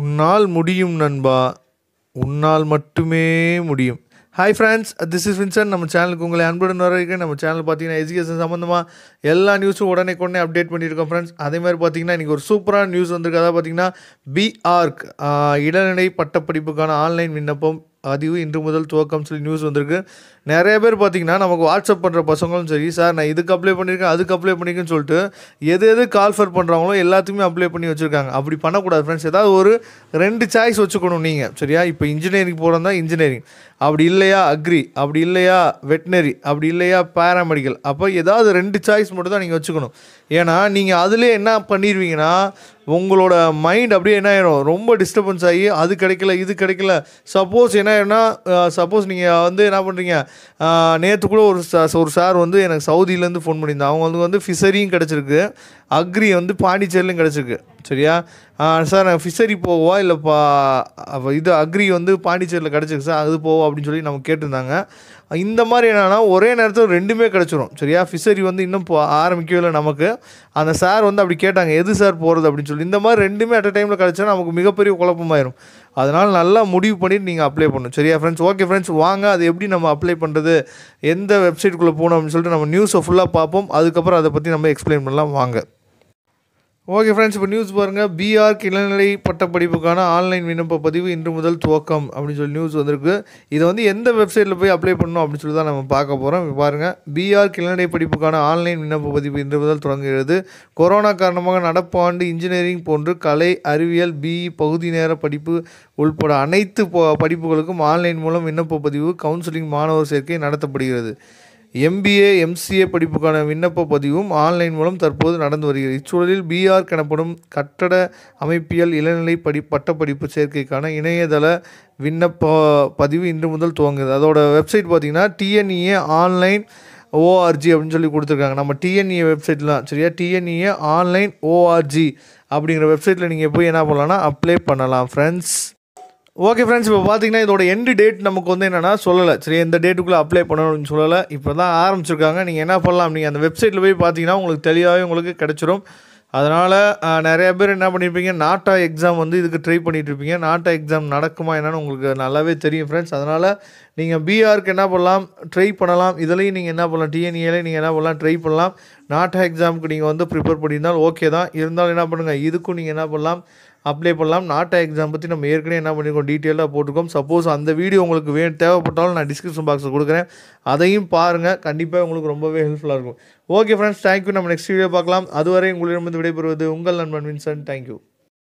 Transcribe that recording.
உன்னால் முடியும் நண்பா உன்னால் மட்டுமே முடியும் hi friends this is Vinson நம்ம சேனலுக்கு உங்களை அன்புடன் வரைக்கும் நம்ம சேனல் பார்த்தீங்கன்னா எஜுகேஷன் சம்மந்தமாக எல்லா நியூஸும் உடனே கொண்டே அப்டேட் பண்ணியிருக்கோம் ஃப்ரெண்ட்ஸ் அதே மாதிரி பார்த்தீங்கன்னா இன்றைக்கி ஒரு சூப்பரான நியூஸ் வந்திருக்கு அதாவது பார்த்தீங்கன்னா பிஆர்க் இளநிலை பட்டப்படிப்புக்கான ஆன்லைன் விண்ணப்பம் பதிவு இன்று முதல் துவக்கம் சொல்லி நியூஸ் வந்திருக்கு நிறைய பேர் பார்த்தீங்கன்னா நமக்கு வாட்ஸ்அப் பண்ணுற பசங்களும் சரி சார் நான் இதுக்கு அப்ளை பண்ணியிருக்கேன் அதுக்கு அப்ளை பண்ணியிருக்கேன்னு சொல்லிட்டு எது எது கால்ஃபர் பண்ணுறாங்களோ எல்லாத்துக்குமே அப்ளை பண்ணி வச்சுருக்காங்க அப்படி பண்ணக்கூடாது ஃப்ரெண்ட்ஸ் ஏதாவது ஒரு ரெண்டு சாய்ஸ் வச்சுக்கணும் நீங்கள் சரியா இப்போ இன்ஜினியரிங் தான் இன்ஜினியரிங் அப்படி இல்லையா அக்ரி அப்படி இல்லையா வெட்டினரி அப்படி இல்லையா பேராமெடிக்கல் அப்போ ஏதாவது ரெண்டு சாய்ஸ் மட்டும் தான் நீங்கள் வச்சுக்கணும் ஏன்னா நீங்கள் அதிலே என்ன பண்ணிடுவீங்கன்னா உங்களோட மைண்ட் அப்படியே என்ன ஆயிரும் ரொம்ப டிஸ்டர்பன்ஸ் ஆகி அது கிடைக்கல இது கிடைக்கல சப்போஸ் என்ன ஆயிரும்னா சப்போஸ் நீங்கள் வந்து என்ன பண்ணுறீங்க நேற்று கூட ஒரு ஒரு சார் வந்து எனக்கு சவுதியிலேருந்து ஃபோன் பண்ணியிருந்தேன் அவங்க வந்து வந்து ஃபிஷரியும் கிடச்சிருக்கு அக்ரி வந்து பாண்டிச்சேரிலும் கிடச்சிருக்கு சரியா சார் நான் ஃபிஷரி போவோம் இல்லைப்பா இது அக்ரி வந்து பாண்டிச்சேரியில் கிடச்சிருக்கு சார் அது போவோம் அப்படின்னு சொல்லி நம்ம கேட்டிருந்தாங்க இந்த மாதிரி என்னென்னா ஒரே நேரத்தில் ரெண்டுமே கிடச்சிரும் சரியா ஃபிஷரி வந்து இன்னும் போ ஆரம்பிக்கவே இல்லை நமக்கு அந்த சார் வந்து அப்படி கேட்டாங்க எது சார் போகிறது அப்படின்னு சொல்லி இந்த மாதிரி ரெண்டுமே அட் அ டைமில் கிடச்சா நமக்கு மிகப்பெரிய குழப்பமாயிரும் அதனால் நல்லா முடிவு பண்ணிட்டு நீங்கள் அப்ளை பண்ணணும் சரியா ஃப்ரெண்ட்ஸ் ஓகே ஃப்ரெண்ட்ஸ் வாங்க அது எப்படி நம்ம அப்ளை பண்ணுறது எந்த வெப்சைட்குள்ளே போகணும் அப்படின்னு சொல்லிட்டு நம்ம நியூஸை ஃபுல்லாக பார்ப்போம் அதுக்கப்புறம் அதை பற்றி நம்ம எக்ஸ்பிளைன் பண்ணலாம் வாங்க ஓகே ஃப்ரெண்ட்ஸ் இப்போ நியூஸ் பாருங்கள் பிஆர் பட்ட பட்டப்படிப்புக்கான ஆன்லைன் விண்ணப்ப பதிவு இன்று முதல் துவக்கம் அப்படின்னு சொல்லி நியூஸ் வந்திருக்கு இதை வந்து எந்த வெப்சைட்டில் போய் அப்ளை பண்ணணும் அப்படின்னு சொல்லி தான் நம்ம பார்க்க போகிறோம் இப்போ பாருங்கள் பிஆர் இளநிலை படிப்புக்கான ஆன்லைன் விண்ணப்ப பதிவு இன்று முதல் தொடங்குகிறது கொரோனா காரணமாக நடப்பு ஆண்டு இன்ஜினியரிங் போன்று கலை அறிவியல் பிஇ e பகுதி நேர படிப்பு உள்பட அனைத்து படிப்புகளுக்கும் ஆன்லைன் மூலம் விண்ணப்ப பதிவு கவுன்சிலிங் மாணவர் சேர்க்கை நடத்தப்படுகிறது எம்பிஏ எம்சிஏ படிப்புக்கான விண்ணப்ப பதிவும் ஆன்லைன் மூலம் தற்போது நடந்து வருகிறது இச்சூழலில் பிஆர் எனப்படும் கட்டட அமைப்பியல் இளநிலை படி பட்டப்படிப்பு சேர்க்கைக்கான இணையதள விண்ணப்ப பதிவு இன்று முதல் துவங்குது அதோட வெப்சைட் பார்த்திங்கன்னா டிஎன்இஏ ஆன்லைன் ஓஆர்ஜி e அப்படின்னு சொல்லி கொடுத்துருக்காங்க நம்ம டிஎன்இஏ வெப்சைட்லாம் e சரியா டிஎன்இஏ ஆன்லைன் ஓஆர்ஜி அப்படிங்கிற வெப்சைட்டில் நீங்கள் போய் என்ன பண்ணலாம்னா அப்ளை பண்ணலாம் ஃப்ரெண்ட்ஸ் ஓகே ஃப்ரெண்ட்ஸ் இப்போ பார்த்தீங்கன்னா இதோட எண்டு டேட் நமக்கு வந்து என்னென்னா சொல்லலை சரி எந்த டேட்டுக்குள்ளே அப்ளை பண்ணணும்னு சொல்லலை இப்போ தான் ஆரம்பிச்சிருக்காங்க நீங்கள் என்ன பண்ணலாம் நீங்கள் அந்த வெப்சைட்டில் போய் பார்த்தீங்கன்னா உங்களுக்கு தெளிவாகவே உங்களுக்கு கிடச்சிரும் அதனால் நிறைய பேர் என்ன பண்ணியிருப்பீங்க நாட்டா எக்ஸாம் வந்து இதுக்கு ட்ரை பண்ணிகிட்ருப்பீங்க நாட்டா எக்ஸாம் நடக்குமா என்னென்னு உங்களுக்கு நல்லாவே தெரியும் ஃப்ரெண்ட்ஸ் அதனால் நீங்கள் பிஆருக்கு என்ன பண்ணலாம் ட்ரை பண்ணலாம் இதுலேயும் நீங்கள் என்ன பண்ணலாம் டிஎன்இலையும் e நீங்கள் என்ன பண்ணலாம் ட்ரை பண்ணலாம் நாட்டா எக்ஸாமுக்கு நீங்கள் வந்து ப்ரிப்பேர் பண்ணியிருந்தாலும் ஓகே தான் இருந்தாலும் என்ன பண்ணுங்கள் இதுக்கும் நீங்கள் என்ன பண்ணலாம் அப்ளை பண்ணலாம் நாட்டா எக்ஸாம் பற்றி நம்ம ஏற்கனவே என்ன பண்ணியிருக்கோம் டீட்டெயிலாக போட்டுக்கோம் சப்போஸ் அந்த வீடியோ உங்களுக்கு வே தேவைப்பட்டாலும் நான் டிஸ்கிரிப்ஷன் பாக்ஸில் கொடுக்குறேன் அதையும் பாருங்கள் கண்டிப்பாக உங்களுக்கு ரொம்பவே ஹெல்ப்ஃபுல்லாக இருக்கும் ஓகே ஃப்ரெண்ட்ஸ் தேங்க்யூ நம்ம நெக்ஸ்ட் வீடியோ பார்க்கலாம் அதுவரை உங்களிடமிருந்து விடைபெறுவது உங்கள் நண்பன் வின்சன் தேங்க்யூ